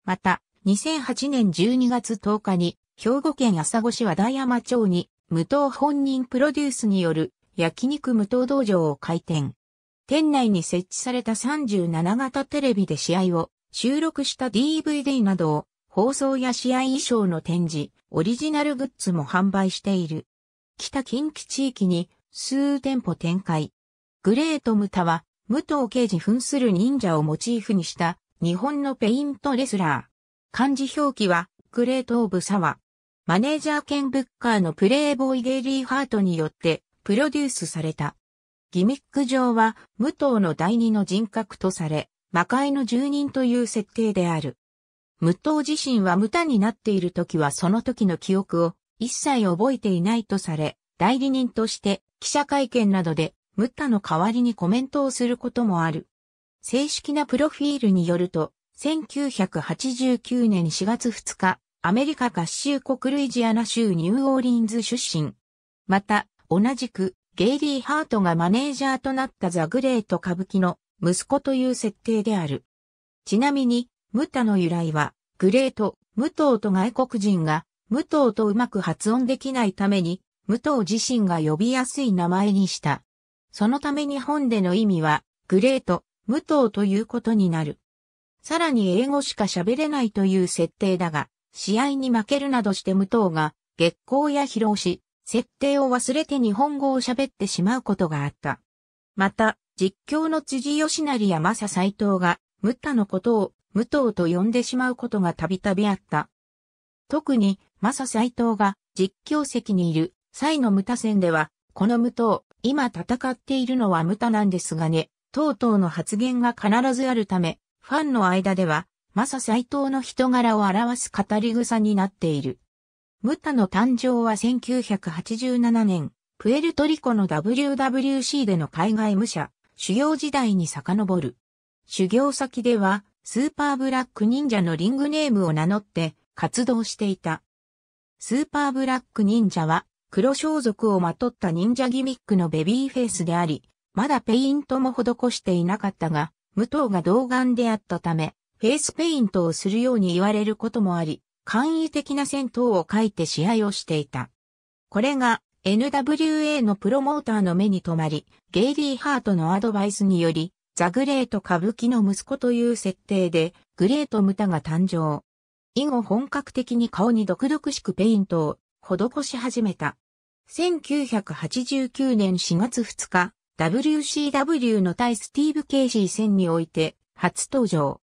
また、2008年12月10日に、兵庫県朝来市和田山町に、無党本人プロデュースによる焼肉無党道場を開店。店内に設置された37型テレビで試合を収録した DVD などを放送や試合衣装の展示、オリジナルグッズも販売している。北近畿地域に数店舗展開。グレートムタは、無党刑事扮する忍者をモチーフにした日本のペイントレスラー。漢字表記は、グレート・オブ・サワ。マネージャー兼ブッカーのプレイボーイゲイリー・ハートによって、プロデュースされた。ギミック上は、武藤の第二の人格とされ、魔界の住人という設定である。武藤自身は無駄になっている時はその時の記憶を一切覚えていないとされ、代理人として記者会見などで、ムッタの代わりにコメントをすることもある。正式なプロフィールによると、1989年4月2日、アメリカ合衆国ルイジアナ州ニューオーリンズ出身。また、同じく、ゲイリー・ハートがマネージャーとなったザ・グレート歌舞伎の息子という設定である。ちなみに、ムタの由来は、グレート、ムトウと外国人が、ムトウとうまく発音できないために、ムトウ自身が呼びやすい名前にした。そのため日本での意味は、グレート、無党ということになる。さらに英語しか喋れないという設定だが、試合に負けるなどして無党が月光や疲労し、設定を忘れて日本語を喋ってしまうことがあった。また、実況の辻吉成や正斎藤が、ムッタのことを、無党と呼んでしまうことがたびたびあった。特に、正斎藤が実況席にいる際の無タ戦では、この無党、今戦っているのは無タなんですがね、等々の発言が必ずあるため、ファンの間では、マサ斎藤の人柄を表す語り草になっている。ムタの誕生は1987年、プエルトリコの WWC での海外武者、修行時代に遡る。修行先では、スーパーブラック忍者のリングネームを名乗って活動していた。スーパーブラック忍者は、黒装束をまとった忍者ギミックのベビーフェイスであり、まだペイントも施していなかったが、武藤が童顔であったため、フェイスペイントをするように言われることもあり、簡易的な戦闘を書いて試合をしていた。これが NWA のプロモーターの目に留まり、ゲイリー・ハートのアドバイスにより、ザ・グレート歌舞伎の息子という設定で、グレート・ムタが誕生。以後本格的に顔に毒々しくペイントを施し始めた。1989年4月2日、WCW の対スティーブ・ケイシー戦において初登場。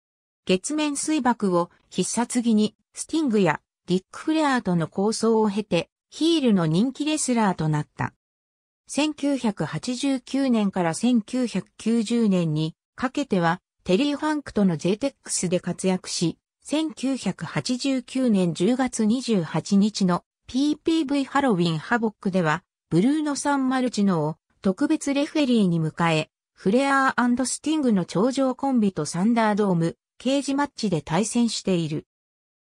月面水爆を必殺技にスティングやディック・フレアーとの構想を経てヒールの人気レスラーとなった。1989年から1990年にかけてはテリー・ファンクとの JTEX で活躍し、1989年10月28日の PPV ハロウィンハボックではブルーノ・サン・マルチノを特別レフェリーに迎え、フレアースティングの頂上コンビとサンダードーム、ケージマッチで対戦している。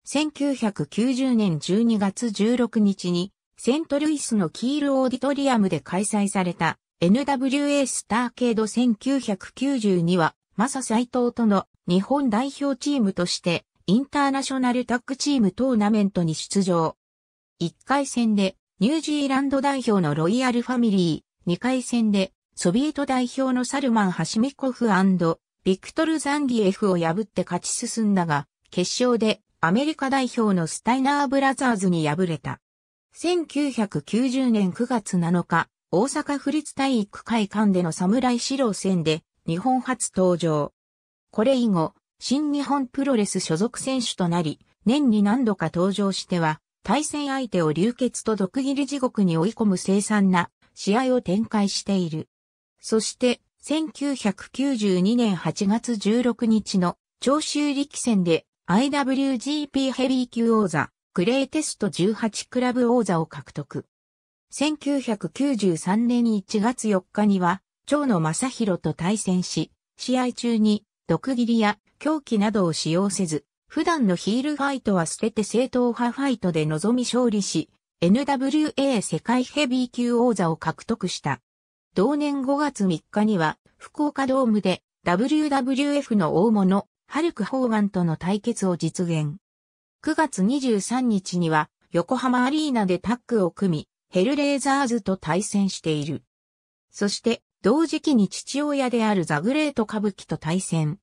1990年12月16日に、セントルイスのキールオーディトリアムで開催された NWA スターケード1992は、マサ斎藤との日本代表チームとしてインターナショナルタッグチームトーナメントに出場。1回戦でニュージーランド代表のロイヤルファミリー、2回戦で、ソビエト代表のサルマン・ハシミコフビクトル・ザンギエフを破って勝ち進んだが、決勝でアメリカ代表のスタイナー・ブラザーズに敗れた。1990年9月7日、大阪府立体育会館での侍指導戦で日本初登場。これ以後、新日本プロレス所属選手となり、年に何度か登場しては、対戦相手を流血と毒斬り地獄に追い込む凄惨な試合を展開している。そして、1992年8月16日の長州力戦で IWGP ヘビー級王座、グレーテスト18クラブ王座を獲得。1993年1月4日には、長野正宏と対戦し、試合中に毒斬りや狂気などを使用せず、普段のヒールファイトは捨てて正当派ファイトで臨み勝利し、NWA 世界ヘビー級王座を獲得した。同年5月3日には、福岡ドームで WWF の大物、ハルク・ホーガンとの対決を実現。9月23日には、横浜アリーナでタッグを組み、ヘルレーザーズと対戦している。そして、同時期に父親であるザグレート歌舞伎と対戦。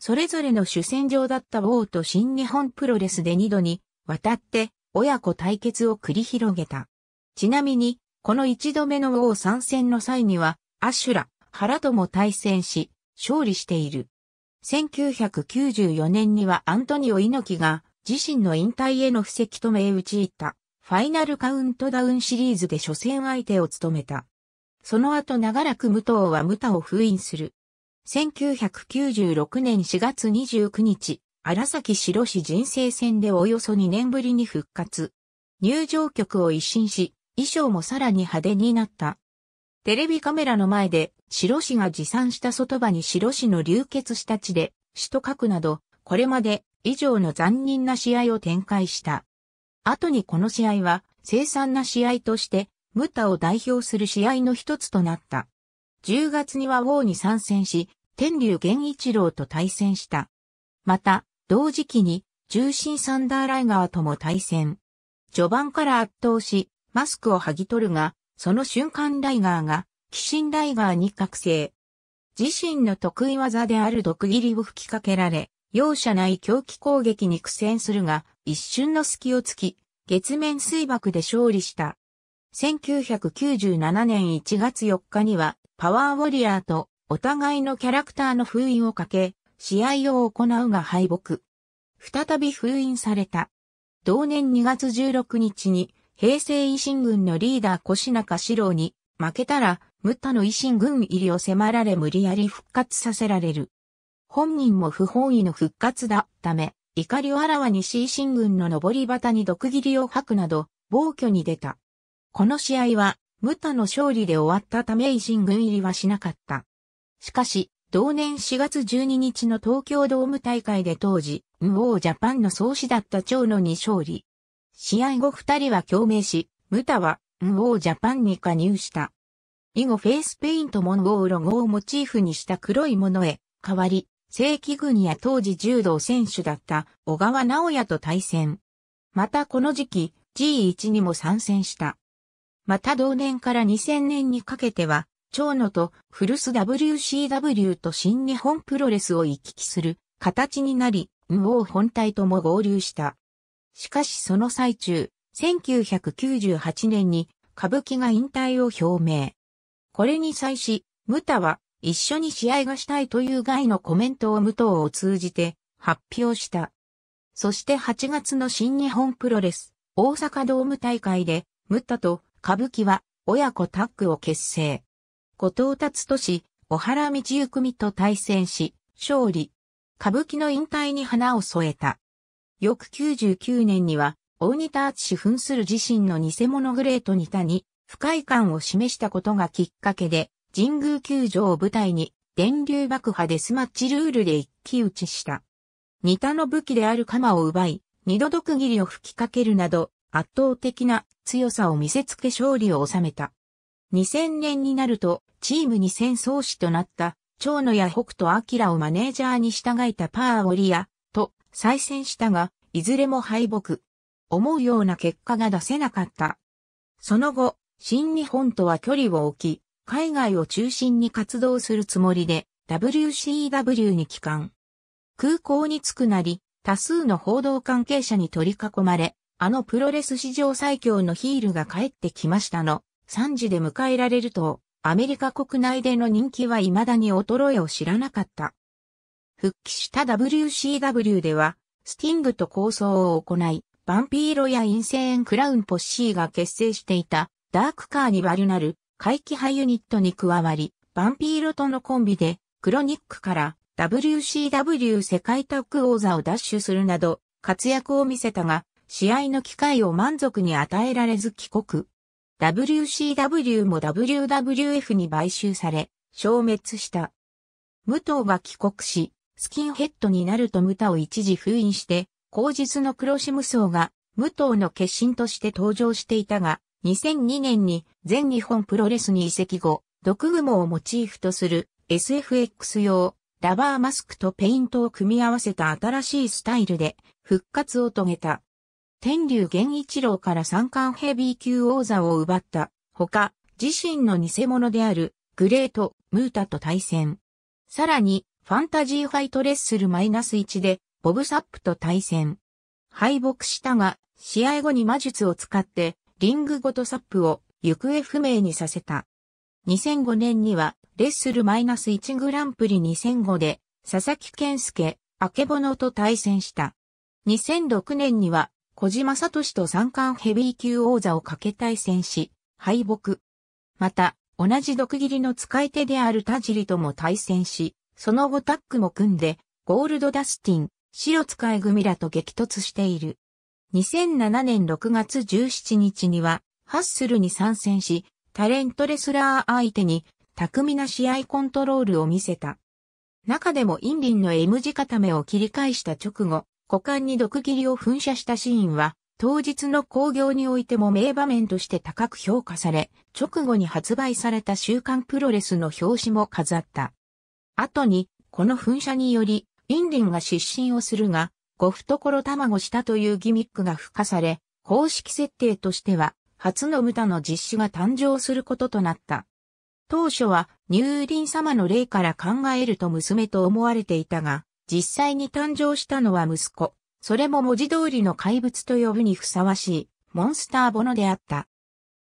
それぞれの主戦場だったウォーと新日本プロレスで2度に、渡って親子対決を繰り広げた。ちなみに、この一度目の王参戦の際には、アシュラ、ハラとも対戦し、勝利している。1994年にはアントニオ猪木が自身の引退への布石と銘打ち入ったファイナルカウントダウンシリーズで初戦相手を務めた。その後長らく武藤は武田を封印する。1996年4月29日、荒崎白氏人生戦でおよそ2年ぶりに復活。入場曲を一新し、衣装もさらに派手になった。テレビカメラの前で、白氏が持参した外場に白氏の流血した地で、死と書くなど、これまで以上の残忍な試合を展開した。後にこの試合は、生産な試合として、ムタを代表する試合の一つとなった。10月には王に参戦し、天竜源一郎と対戦した。また、同時期に重心サンダーライガーとも対戦。序盤から圧倒し、マスクを剥ぎ取るが、その瞬間ライガーが、鬼神ライガーに覚醒。自身の得意技である毒斬りを吹きかけられ、容赦ない狂気攻撃に苦戦するが、一瞬の隙をつき、月面水爆で勝利した。1997年1月4日には、パワーウォリアーとお互いのキャラクターの封印をかけ、試合を行うが敗北。再び封印された。同年2月16日に、平成維新軍のリーダー越中四郎に、負けたら、ムッタの維新軍入りを迫られ無理やり復活させられる。本人も不本意の復活だため、怒りをあらわにし維新軍の上り旗に毒斬りを吐くなど、暴挙に出た。この試合は、ムッタの勝利で終わったため維新軍入りはしなかった。しかし、同年4月12日の東京ドーム大会で当時、ムオージャパンの創始だった長野に勝利。試合後二人は共鳴し、ムタは、ムオージャパンに加入した。以後フェイスペイントモンゴーロゴをモチーフにした黒いものへ変わり、正規軍や当時柔道選手だった小川直也と対戦。またこの時期、G1 にも参戦した。また同年から2000年にかけては、長野と古巣 WCW と新日本プロレスを行き来する形になり、無王本体とも合流した。しかしその最中、1998年に歌舞伎が引退を表明。これに際し、ムタは一緒に試合がしたいという外のコメントを武藤を通じて発表した。そして8月の新日本プロレス大阪ドーム大会でムタと歌舞伎は親子タッグを結成。後藤達市、小原道行組と対戦し、勝利。歌舞伎の引退に花を添えた。翌99年には、大仁田敦氏扮する自身の偽物グレートに他に、不快感を示したことがきっかけで、神宮球場を舞台に、電流爆破デスマッチルールで一騎打ちした。似たの武器である鎌を奪い、二度毒斬りを吹きかけるなど、圧倒的な強さを見せつけ勝利を収めた。2000年になると、チームに戦争士となった、長野や北斗晶をマネージャーに従いたパーオリア、と再選したが、いずれも敗北。思うような結果が出せなかった。その後、新日本とは距離を置き、海外を中心に活動するつもりで、WCW に帰還。空港に着くなり、多数の報道関係者に取り囲まれ、あのプロレス史上最強のヒールが帰ってきましたの3時で迎えられると、アメリカ国内での人気は未だに衰えを知らなかった。復帰した WCW では、スティングと構想を行い、バンピーロや陰性炎クラウンポッシーが結成していた、ダークカーニバルなる、怪奇派ユニットに加わり、バンピーロとのコンビで、クロニックから WCW 世界タッグ王座を奪取するなど、活躍を見せたが、試合の機会を満足に与えられず帰国。WCW も WWF に買収され、消滅した。武藤は帰国し、スキンヘッドになるとムタを一時封印して、後日の黒シム層が、武藤の化身として登場していたが、2002年に全日本プロレスに移籍後、毒蜘蛛をモチーフとする SFX 用ラバーマスクとペイントを組み合わせた新しいスタイルで復活を遂げた。天竜源一郎から三冠ヘビー級王座を奪った、ほか、自身の偽物である、グレート・ムータと対戦。さらに、ファンタジーファイトレッスルマイナス -1 で、ボブサップと対戦。敗北したが、試合後に魔術を使って、リングごとサップを行方不明にさせた。2005年には、レッスルマイナス -1 グランプリ2005で、佐々木健介、あけぼのと対戦した。2006年には、小島聡と三冠ヘビー級王座をかけ対戦し、敗北。また、同じ毒斬りの使い手である田尻とも対戦し、その後タッグも組んで、ゴールドダスティン、白使い組らと激突している。2007年6月17日には、ハッスルに参戦し、タレントレスラー相手に、巧みな試合コントロールを見せた。中でもインリンの M 字固めを切り返した直後、股間に毒霧りを噴射したシーンは、当日の興行においても名場面として高く評価され、直後に発売された週刊プロレスの表紙も飾った。後に、この噴射により、インリンが失神をするが、ご懐卵したというギミックが付加され、公式設定としては、初の無駄の実施が誕生することとなった。当初は、乳輪様の霊から考えると娘と思われていたが、実際に誕生したのは息子、それも文字通りの怪物と呼ぶにふさわしい、モンスターボノであった。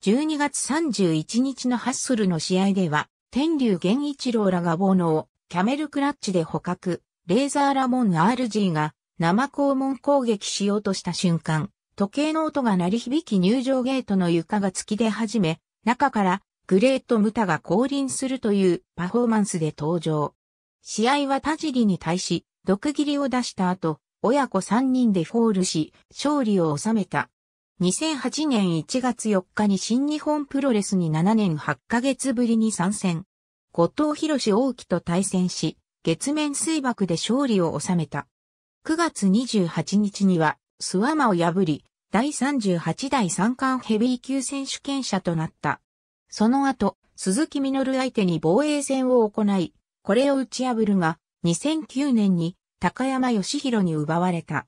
12月31日のハッスルの試合では、天竜源一郎らがボノを、キャメルクラッチで捕獲、レーザーラモン RG が、生肛門攻撃しようとした瞬間、時計の音が鳴り響き入場ゲートの床が突き出始め、中からグレート・ムタが降臨するというパフォーマンスで登場。試合は田尻に対し毒斬りを出した後、親子3人でフォールし、勝利を収めた。2008年1月4日に新日本プロレスに7年8ヶ月ぶりに参戦。後藤博士大木と対戦し、月面水爆で勝利を収めた。9月28日には、スワマを破り、第38代三冠ヘビー級選手権者となった。その後、鈴木みのる相手に防衛戦を行い、これを打ち破るが、2009年に高山義弘に奪われた。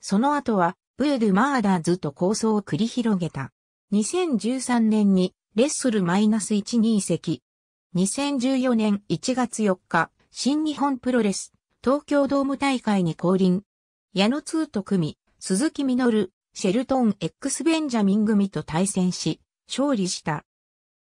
その後は、ブエドゥ・マーダーズと構想を繰り広げた。2013年に、レッスル -12 席。2014年1月4日、新日本プロレス、東京ドーム大会に降臨。矢野通と組、鈴木みのる、シェルトン X ベンジャミン組と対戦し、勝利した。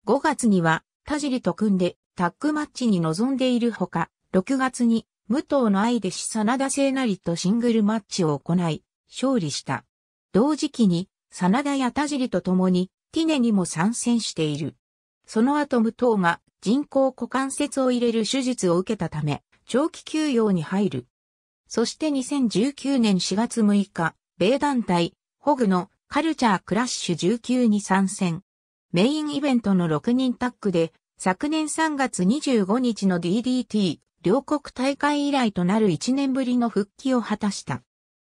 5月には、田尻と組んでタッグマッチに臨んでいるほか、6月に武藤の愛弟子真田聖成とシングルマッチを行い、勝利した。同時期に、真田や田尻と共に、ティネにも参戦している。その後武藤が人工股関節を入れる手術を受けたため、長期休養に入る。そして2019年4月6日、米団体、ホグのカルチャークラッシュ19に参戦。メインイベントの6人タッグで、昨年3月25日の DDT 両国大会以来となる1年ぶりの復帰を果たした。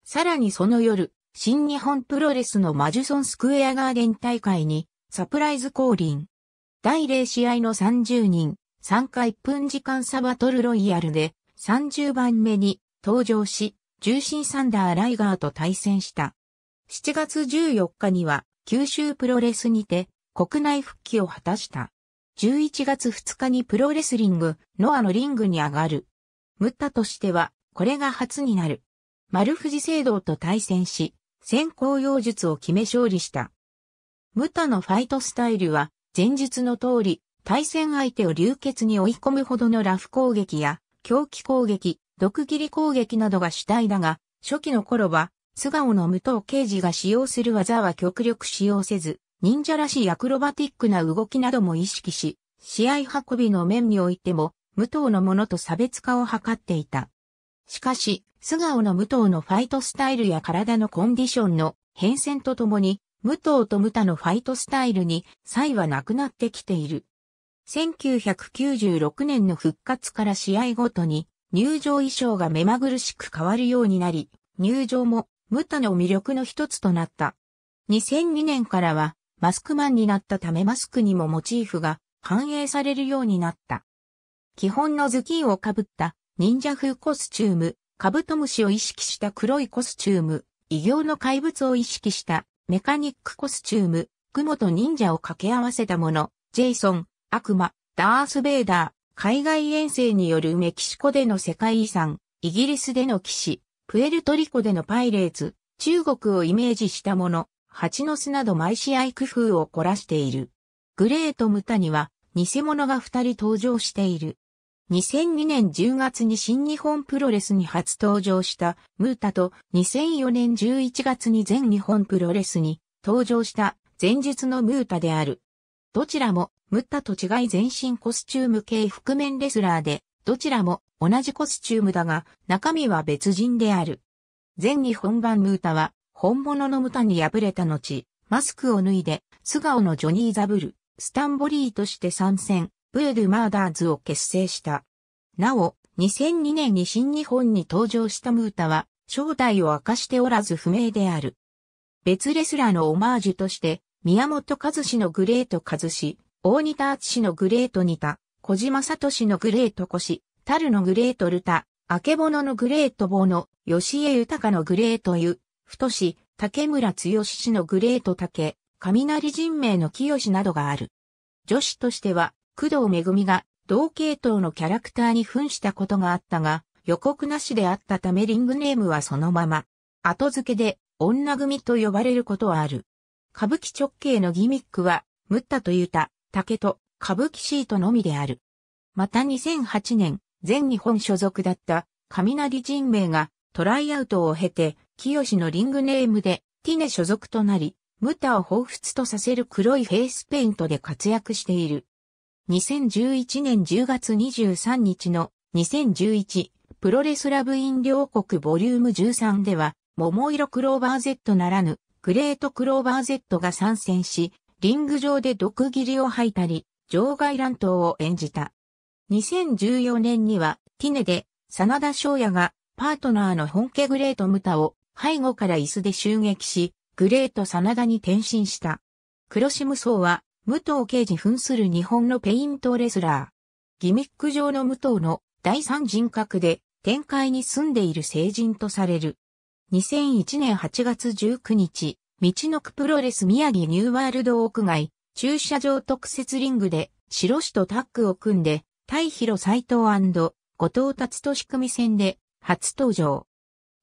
さらにその夜、新日本プロレスのマジュソンスクエアガーデン大会にサプライズ降臨。第0試合の30人、3回分時間サバトルロイヤルで30番目に登場し、重心サンダーライガーと対戦した。7月14日には九州プロレスにて国内復帰を果たした。11月2日にプロレスリング、ノアのリングに上がる。ムッタとしては、これが初になる。丸藤聖堂と対戦し、先行用術を決め勝利した。ムタのファイトスタイルは、前述の通り、対戦相手を流血に追い込むほどのラフ攻撃や、狂気攻撃、毒斬り攻撃などが主体だが、初期の頃は、素顔の無藤刑事が使用する技は極力使用せず、忍者らしいアクロバティックな動きなども意識し、試合運びの面においても、武藤のものと差別化を図っていた。しかし、素顔の武藤のファイトスタイルや体のコンディションの変遷とともに、武藤と武田のファイトスタイルに差異はなくなってきている。1996年の復活から試合ごとに入場衣装が目まぐるしく変わるようになり、入場も武田の魅力の一つとなった。2002年からはマスクマンになったためマスクにもモチーフが反映されるようになった。基本の頭巾をかぶった忍者風コスチューム、カブトムシを意識した黒いコスチューム、異形の怪物を意識したメカニックコスチューム、雲と忍者を掛け合わせたもの、ジェイソン、悪魔、ダース・ベイダー、海外遠征によるメキシコでの世界遺産、イギリスでの騎士、プエルトリコでのパイレーツ、中国をイメージしたもの、蜂の巣など毎試合工夫を凝らしている。グレート・ムタには、偽物が二人登場している。2002年10月に新日本プロレスに初登場したムータと2004年11月に全日本プロレスに登場した前日のムータである。どちらもムータと違い全身コスチューム系覆面レスラーで、どちらも同じコスチュームだが中身は別人である。全日本版ムータは本物のムタに敗れた後、マスクを脱いで、素顔のジョニー・ザブル、スタンボリーとして参戦、ブエル・マーダーズを結成した。なお、2002年に新日本に登場したムータは、正体を明かしておらず不明である。別レスラーのオマージュとして、宮本和志のグレート和志、大仁田敦のグレート似た、小島聡のグレート越、樽のグレートルタ、明けぼののグレート棒の、吉江豊のグレート湯、太し、竹村剛氏のグレート竹、雷人名の清などがある。女子としては、工藤恵が同系統のキャラクターに扮したことがあったが、予告なしであったためリングネームはそのまま。後付けで、女組と呼ばれることはある。歌舞伎直系のギミックは、ムッタとユタ、竹と、歌舞伎シートのみである。また2008年、全日本所属だった、雷人名が、トライアウトを経て、清のリングネームで、ティネ所属となり、ムタを彷彿とさせる黒いフェイスペイントで活躍している。2011年10月23日の2011プロレスラブイン両国ボリューム13では、桃色クローバー Z ならぬ、グレートクローバー Z が参戦し、リング上で毒斬りを吐いたり、場外乱闘を演じた。2014年には、ティネで、真田翔也が、パートナーの本家グレートムタを、背後から椅子で襲撃し、グレート真田に転身した。黒島ムは、武藤刑事扮する日本のペイントレスラー。ギミック上の武藤の第三人格で、展開に住んでいる成人とされる。2001年8月19日、道のくプロレス宮城ニューワールド屋外、駐車場特設リングで、白市とタッグを組んで、対広斎藤後藤達と仕組み戦で、初登場。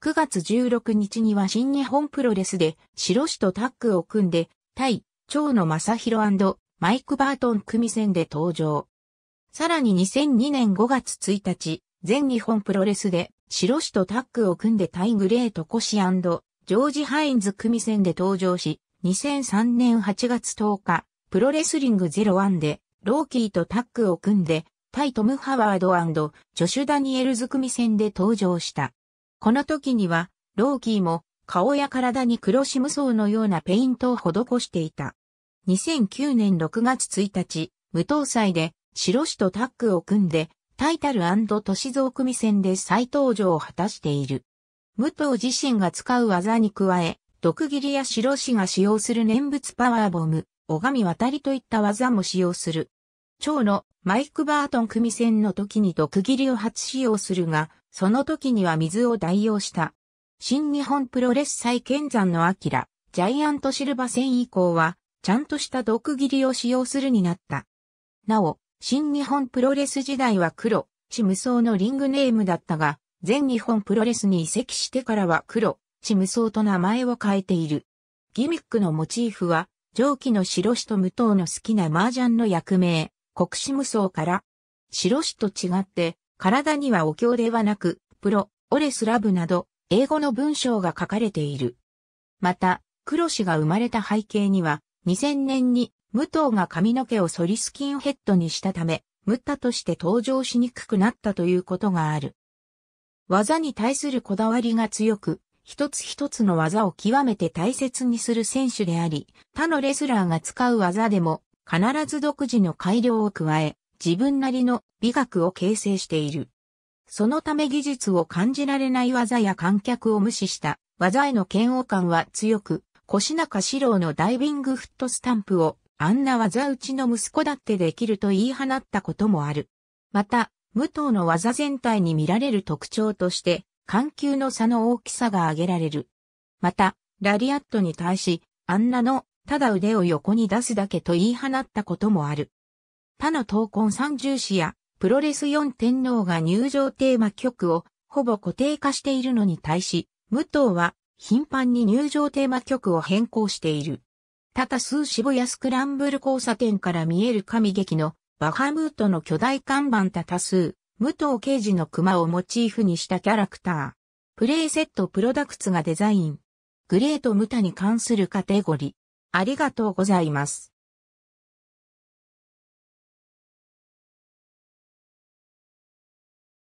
9月16日には新日本プロレスで、白氏とタッグを組んで、対、長野正宏マイク・バートン組戦で登場。さらに2002年5月1日、全日本プロレスで、白氏とタッグを組んで対グレート・コシジョージ・ハインズ組戦で登場し、2003年8月10日、プロレスリング01で、ローキーとタッグを組んで、対トム・ハワードジョシュ・ダニエルズ組戦で登場した。この時には、ローキーも顔や体に黒シム双のようなペイントを施していた。2009年6月1日、無搭載で白紙とタッグを組んで、タイタル都市造組戦で再登場を果たしている。武藤自身が使う技に加え、毒斬りや白紙が使用する念仏パワーボム、拝み渡りといった技も使用する。蝶のマイク・バートン組戦の時に毒斬りを初使用するが、その時には水を代用した。新日本プロレス再建山のアキラ、ジャイアントシルバ戦以降は、ちゃんとした毒切りを使用するになった。なお、新日本プロレス時代は黒、チ無双のリングネームだったが、全日本プロレスに移籍してからは黒、チ無双と名前を変えている。ギミックのモチーフは、上記の白紙と無刀の好きな麻雀の役名、国士無双から、白紙と違って、体にはお経ではなく、プロ、オレスラブなど、英語の文章が書かれている。また、黒氏が生まれた背景には、2000年に、武藤が髪の毛をソりスキンヘッドにしたため、ムッタとして登場しにくくなったということがある。技に対するこだわりが強く、一つ一つの技を極めて大切にする選手であり、他のレスラーが使う技でも必ず独自の改良を加え、自分なりの美学を形成している。そのため技術を感じられない技や観客を無視した技への嫌悪感は強く、腰中四郎のダイビングフットスタンプをあんな技打ちの息子だってできると言い放ったこともある。また、武藤の技全体に見られる特徴として、緩急の差の大きさが挙げられる。また、ラリアットに対し、あんなの、ただ腕を横に出すだけと言い放ったこともある。他の闘魂三重士やプロレス四天皇が入場テーマ曲をほぼ固定化しているのに対し、武藤は頻繁に入場テーマ曲を変更している。ただ数渋谷スクランブル交差点から見える神劇のバハムートの巨大看板多多数、武藤刑事の熊をモチーフにしたキャラクター。プレイセットプロダクツがデザイン。グレートムタに関するカテゴリー。ありがとうございます。